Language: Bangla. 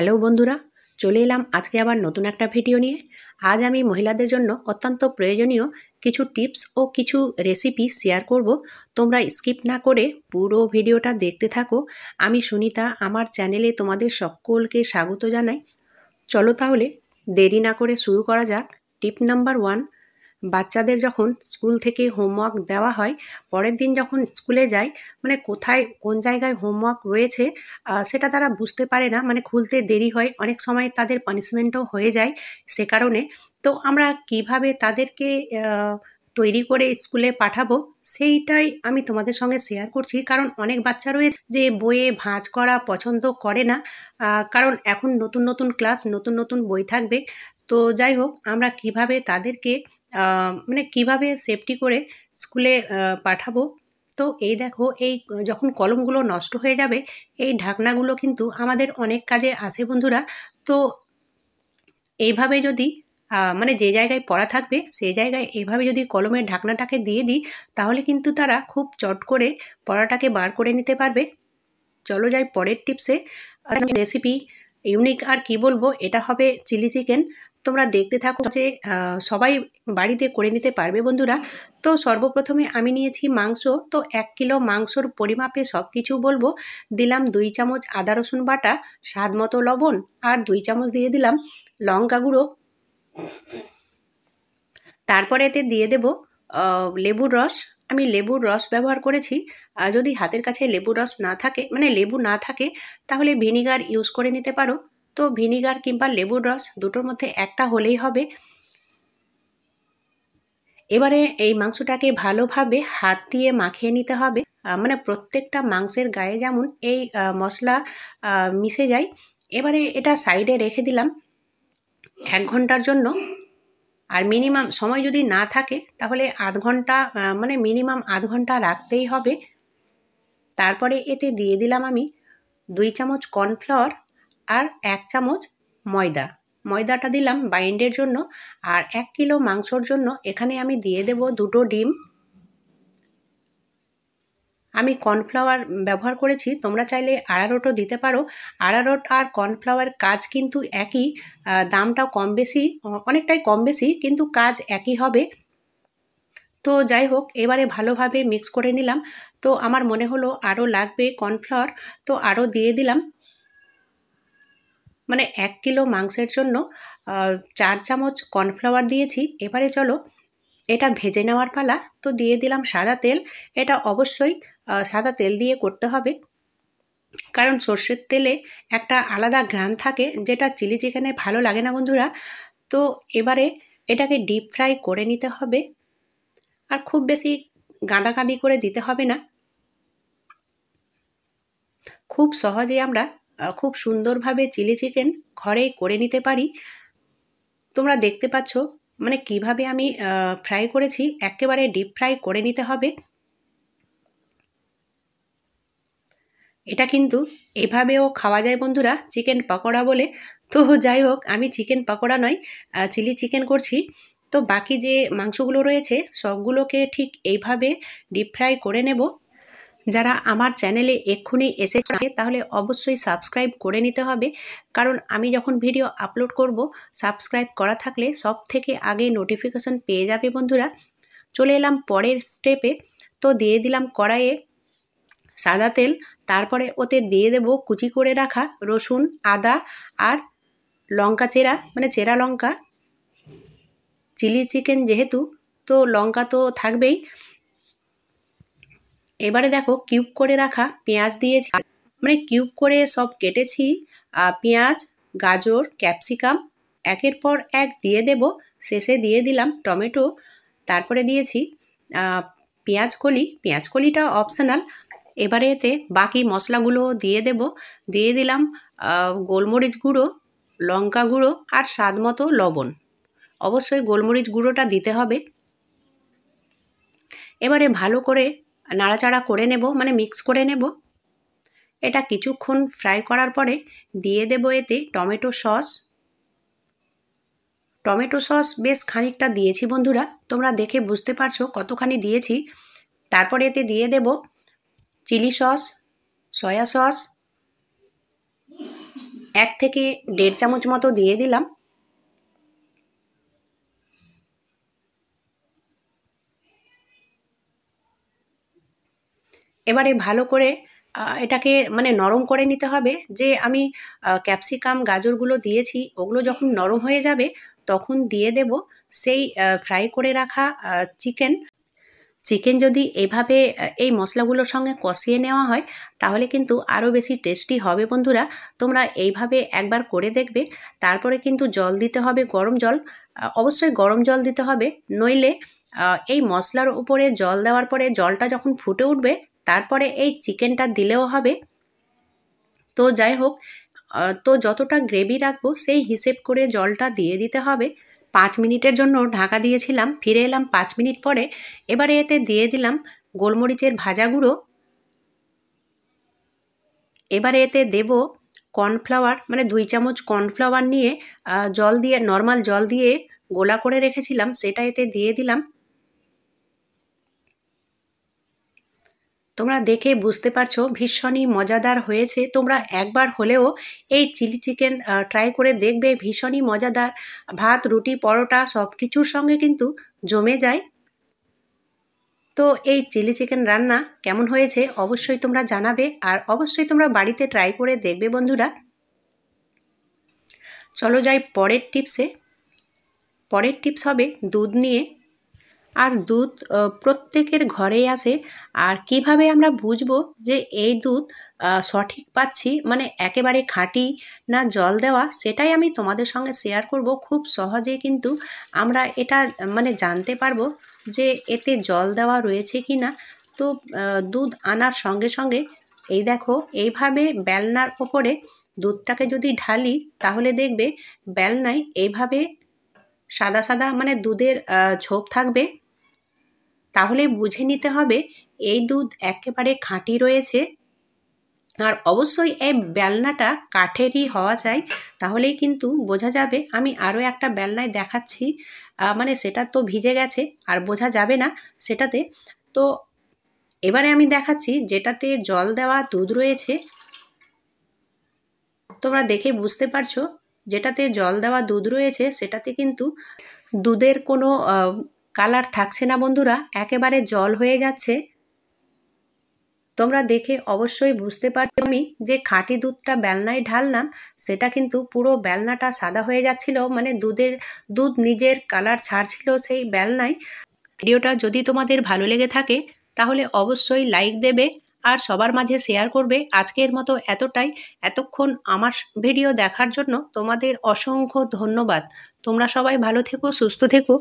হ্যালো বন্ধুরা চলে এলাম আজকে আবার নতুন একটা ভিডিও নিয়ে আজ আমি মহিলাদের জন্য অত্যন্ত প্রয়োজনীয় কিছু টিপস ও কিছু রেসিপি শেয়ার করব তোমরা স্কিপ না করে পুরো ভিডিওটা দেখতে থাকো আমি সুনিতা আমার চ্যানেলে তোমাদের সকলকে স্বাগত জানাই চলো তাহলে দেরি না করে শুরু করা যাক টিপ নাম্বার ওয়ান বাচ্চাদের যখন স্কুল থেকে হোমওয়ার্ক দেওয়া হয় পরের দিন যখন স্কুলে যায় মানে কোথায় কোন জায়গায় হোমওয়ার্ক রয়েছে সেটা তারা বুঝতে পারে না মানে খুলতে দেরি হয় অনেক সময় তাদের পানিশমেন্টও হয়ে যায় সে কারণে তো আমরা কিভাবে তাদেরকে তৈরি করে স্কুলে পাঠাবো সেইটাই আমি তোমাদের সঙ্গে শেয়ার করছি কারণ অনেক বাচ্চা রয়েছে যে বইয়ে ভাঁজ করা পছন্দ করে না কারণ এখন নতুন নতুন ক্লাস নতুন নতুন বই থাকবে তো যাই হোক আমরা কিভাবে তাদেরকে মানে কিভাবে সেফটি করে স্কুলে পাঠাবো তো এই দেখো এই যখন কলমগুলো নষ্ট হয়ে যাবে এই ঢাকনাগুলো কিন্তু আমাদের অনেক কাজে আসে বন্ধুরা তো এইভাবে যদি মানে যে জায়গায় পড়া থাকবে সেই জায়গায় এইভাবে যদি কলমের ঢাকনাটাকে দিয়ে দিই তাহলে কিন্তু তারা খুব চট করে পড়াটাকে বার করে নিতে পারবে চলো যাই পরের টিপসে রেসিপি ইউনিক আর কি বলবো এটা হবে চিলি চিকেন তোমরা দেখতে থাকো যে সবাই বাড়িতে করে নিতে পারবে বন্ধুরা তো সর্বপ্রথমে আমি নিয়েছি মাংস তো এক কিলো মাংসর পরিমাপে সব কিছু বলবো দিলাম দুই চামচ আদা রসুন বাটা স্বাদ মতো লবণ আর দুই চামচ দিয়ে দিলাম লঙ্কা গুঁড়ো তারপরে এতে দিয়ে দেব লেবুর রস আমি লেবুর রস ব্যবহার করেছি যদি হাতের কাছে লেবুর রস না থাকে মানে লেবু না থাকে তাহলে ভিনিগার ইউজ করে নিতে পারো তো ভিনিগার কিংবা লেবুর রস দুটোর মধ্যে একটা হলেই হবে এবারে এই মাংসটাকে ভালোভাবে হাত দিয়ে মাখিয়ে নিতে হবে মানে প্রত্যেকটা মাংসের গায়ে যেমন এই মশলা মিশে যায় এবারে এটা সাইডে রেখে দিলাম এক ঘন্টার জন্য আর মিনিমাম সময় যদি না থাকে তাহলে আধ ঘন্টা মানে মিনিমাম আধ ঘন্টা রাখতেই হবে তারপরে এতে দিয়ে দিলাম আমি দুই চামচ কর্নফ্লাওয়ার আর এক চামচ ময়দা ময়দাটা দিলাম বাইন্ডের জন্য আর এক কিলো মাংসর জন্য এখানে আমি দিয়ে দেব দুটো ডিম আমি কর্নফ্লাওয়ার ব্যবহার করেছি তোমরা চাইলে আড়ারোটও দিতে পারো আড়ারোট আর কর্নফ্লাওয়ার কাজ কিন্তু একই দামটাও কম বেশি অনেকটাই কম বেশি কিন্তু কাজ একই হবে তো যাই হোক এবারে ভালোভাবে মিক্স করে নিলাম তো আমার মনে হলো আরও লাগবে কর্নফ্লাওয়ার তো আরও দিয়ে দিলাম মানে এক কিলো মাংসের জন্য চার চামচ কর্নফ্লাওয়ার দিয়েছি এবারে চলো এটা ভেজে নেওয়ার পালা তো দিয়ে দিলাম সাদা তেল এটা অবশ্যই সাদা তেল দিয়ে করতে হবে কারণ সর্ষের তেলে একটা আলাদা ঘ্রাণ থাকে যেটা চিলি চিকেনে ভালো লাগে না বন্ধুরা তো এবারে এটাকে ডিপ ফ্রাই করে নিতে হবে আর খুব বেশি গাঁদাগাঁদি করে দিতে হবে না খুব সহজে আমরা খুব সুন্দরভাবে চিলি চিকেন ঘরেই করে নিতে পারি তোমরা দেখতে পাচ্ছ মানে কিভাবে আমি ফ্রাই করেছি একেবারে ডিপ ফ্রাই করে নিতে হবে এটা কিন্তু এভাবেও খাওয়া যায় বন্ধুরা চিকেন পকোড়া বলে তো যাই হোক আমি চিকেন পকোড়া নয় চিলি চিকেন করছি তো বাকি যে মাংসগুলো রয়েছে সবগুলোকে ঠিক এইভাবে ডিপ ফ্রাই করে নেব যারা আমার চ্যানেলে এক্ষুনি এসেছে তাহলে অবশ্যই সাবস্ক্রাইব করে নিতে হবে কারণ আমি যখন ভিডিও আপলোড করব সাবস্ক্রাইব করা থাকলে সব থেকে আগে নোটিফিকেশান পেয়ে যাবে বন্ধুরা চলে এলাম পরের স্টেপে তো দিয়ে দিলাম কড়াইয়ে সাদা তেল তারপরে ওতে দিয়ে দেব কুচি করে রাখা রসুন আদা আর লঙ্কা চেরা মানে চেরা লঙ্কা চিলি চিকেন যেহেতু তো লঙ্কা তো থাকবেই এবারে দেখো কিউব করে রাখা পেঁয়াজ দিয়েছি মানে কিউব করে সব কেটেছি পেঁয়াজ গাজর ক্যাপসিকাম একের পর এক দিয়ে দেব শেষে দিয়ে দিলাম টমেটো তারপরে দিয়েছি পেঁয়াজ কলি পেঁয়াজ কলিটা অপশনাল এবারে এতে বাকি মশলাগুলো দিয়ে দেব দিয়ে দিলাম গোলমরিচ গুঁড়ো লঙ্কা গুঁড়ো আর স্বাদ মতো লবণ অবশ্যই গোলমরিচ গুঁড়োটা দিতে হবে এবারে ভালো করে নাড়াচাড়া করে নেব মানে মিক্স করে নেব এটা কিছুক্ষণ ফ্রাই করার পরে দিয়ে দেব এতে টমেটো সস টমেটো সস বেশ খানিকটা দিয়েছি বন্ধুরা তোমরা দেখে বুঝতে পারছো কতখানি দিয়েছি তারপরে এতে দিয়ে দেব চিলি সস সয়া সস এক থেকে দেড় চামচ মতো দিয়ে দিলাম এবারে ভালো করে এটাকে মানে নরম করে নিতে হবে যে আমি ক্যাপসিকাম গাজরগুলো দিয়েছি ওগুলো যখন নরম হয়ে যাবে তখন দিয়ে দেব সেই ফ্রাই করে রাখা চিকেন চিকেন যদি এভাবে এই মশলাগুলোর সঙ্গে কষিয়ে নেওয়া হয় তাহলে কিন্তু আরও বেশি টেস্টি হবে বন্ধুরা তোমরা এইভাবে একবার করে দেখবে তারপরে কিন্তু জল দিতে হবে গরম জল অবশ্যই গরম জল দিতে হবে নইলে এই মশলার উপরে জল দেওয়ার পরে জলটা যখন ফুটে উঠবে তারপরে এই চিকেনটা দিলেও হবে তো যাই হোক তো যতটা গ্রেভি রাখবো সেই হিসেব করে জলটা দিয়ে দিতে হবে পাঁচ মিনিটের জন্য ঢাকা দিয়েছিলাম ফিরে এলাম পাঁচ মিনিট পরে এবারে এতে দিয়ে দিলাম গোলমরিচের ভাজা গুঁড়ো এবারে এতে দেব কর্নফ্লাওয়ার মানে দুই চামচ কর্নফ্লাওয়ার নিয়ে জল দিয়ে নর্মাল জল দিয়ে গোলা করে রেখেছিলাম সেটা এতে দিয়ে দিলাম তোমরা দেখে বুঝতে পারছো ভীষণই মজাদার হয়েছে তোমরা একবার হলেও এই চিলি চিকেন ট্রাই করে দেখবে ভীষণই মজাদার ভাত রুটি পরোটা সব কিছুর সঙ্গে কিন্তু জমে যায় তো এই চিলি চিকেন রান্না কেমন হয়েছে অবশ্যই তোমরা জানাবে আর অবশ্যই তোমরা বাড়িতে ট্রাই করে দেখবে বন্ধুরা চলো যাই পরের টিপসে পরের টিপস হবে দুধ নিয়ে আর দুধ প্রত্যেকের ঘরেই আছে আর কিভাবে আমরা বুঝবো যে এই দুধ সঠিক পাচ্ছি মানে একেবারে খাঁটি না জল দেওয়া সেটাই আমি তোমাদের সঙ্গে শেয়ার করব খুব সহজে কিন্তু আমরা এটা মানে জানতে পারবো যে এতে জল দেওয়া রয়েছে কি না তো দুধ আনার সঙ্গে সঙ্গে এই দেখো এইভাবে বেলনার ওপরে দুধটাকে যদি ঢালি তাহলে দেখবে বেলনায় এইভাবে সাদা সাদা মানে দুধের ঝোপ থাকবে তাহলে বুঝে নিতে হবে এই দুধ একেবারে খাঁটি রয়েছে আর অবশ্যই এই বেলনাটা কাঠেরই হওয়া চাই তাহলেই কিন্তু বোঝা যাবে আমি আরও একটা বেলনায় দেখাচ্ছি মানে সেটা তো ভিজে গেছে আর বোঝা যাবে না সেটাতে তো এবারে আমি দেখাচ্ছি যেটাতে জল দেওয়া দুধ রয়েছে তোমরা দেখে বুঝতে পারছো যেটাতে জল দেওয়া দুধ রয়েছে সেটাতে কিন্তু দুধের কোনো কালার থাকছে না বন্ধুরা একেবারে জল হয়ে যাচ্ছে তোমরা দেখে অবশ্যই বুঝতে পারছো আমি যে খাঁটি দুধটা বেলনায় ঢাললাম সেটা কিন্তু পুরো বেলনাটা সাদা হয়ে যাচ্ছিল মানে দুধের দুধ নিজের কালার ছাড়ছিল সেই বেলনায় ভিডিওটা যদি তোমাদের ভালো লেগে থাকে তাহলে অবশ্যই লাইক দেবে আর সবার মাঝে শেয়ার করবে আজকের মতো এতটাই এতক্ষণ আমার ভিডিও দেখার জন্য তোমাদের অসংখ্য ধন্যবাদ তোমরা সবাই ভালো থেকো সুস্থ থেকো